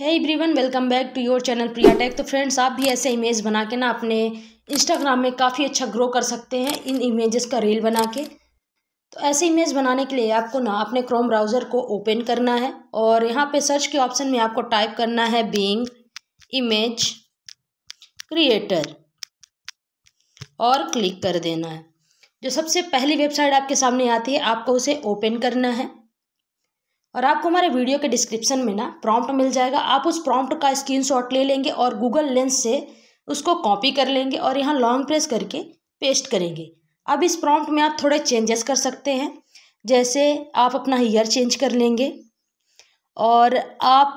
है वन welcome back to your channel Priya tech तो फ्रेंड्स आप भी ऐसे इमेज बना के ना अपने इंस्टाग्राम में काफ़ी अच्छा ग्रो कर सकते हैं इन इमेजेस का रील बना के तो ऐसे इमेज बनाने के लिए आपको ना अपने क्रोम ब्राउज़र को ओपन करना है और यहाँ पे सर्च के ऑप्शन में आपको टाइप करना है बींग इमेज क्रिएटर और क्लिक कर देना है जो सबसे पहली वेबसाइट आपके सामने आती है आपको उसे ओपन करना है और आपको हमारे वीडियो के डिस्क्रिप्शन में ना प्रॉम्प्ट मिल जाएगा आप उस प्रॉम्प्ट का शॉट ले लेंगे और गूगल लेंस से उसको कॉपी कर लेंगे और यहाँ लॉन्ग प्रेस करके पेस्ट करेंगे अब इस प्रॉम्प्ट में आप थोड़े चेंजेस कर सकते हैं जैसे आप अपना ईयर चेंज कर लेंगे और आप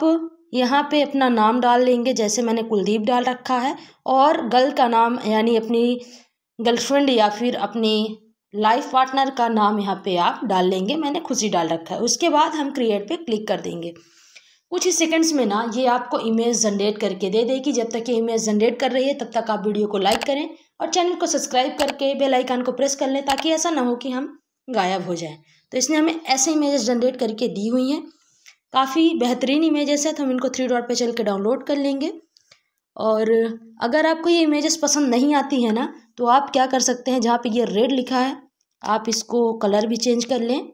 यहाँ पे अपना नाम डाल लेंगे जैसे मैंने कुलदीप डाल रखा है और गर्ल का नाम यानी अपनी गर्लफ्रेंड या फिर अपनी लाइफ पार्टनर का नाम यहाँ पे आप डाल लेंगे मैंने खुशी डाल रखा है उसके बाद हम क्रिएट पे क्लिक कर देंगे कुछ ही सेकंड्स में ना ये आपको इमेज जनरेट करके दे देगी जब तक ये इमेज जनरेट कर रही है तब तक आप वीडियो को लाइक करें और चैनल को सब्सक्राइब करके बेल आइकन को प्रेस कर लें ताकि ऐसा ना हो कि हम गायब हो जाए तो इसने हमें ऐसे इमेजेस जनरेट करके दी हुई हैं काफ़ी बेहतरीन इमेजेस है तो हम इनको थ्री डॉट पर चल के डाउनलोड कर लेंगे और अगर आपको ये इमेजेस पसंद नहीं आती है ना तो आप क्या कर सकते हैं जहाँ पे ये रेड लिखा है आप इसको कलर भी चेंज कर लें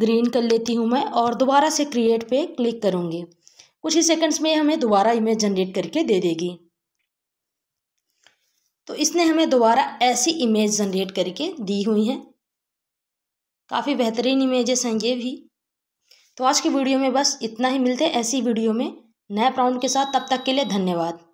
ग्रीन कर लेती हूँ मैं और दोबारा से क्रिएट पे क्लिक करूँगी कुछ ही सेकंड्स में हमें दोबारा इमेज जनरेट करके दे देगी तो इसने हमें दोबारा ऐसी इमेज जनरेट करके दी हुई हैं काफ़ी बेहतरीन इमेजेस हैं ये भी तो आज की वीडियो में बस इतना ही मिलते हैं ऐसी वीडियो में नए प्राउंड के साथ तब तक के लिए धन्यवाद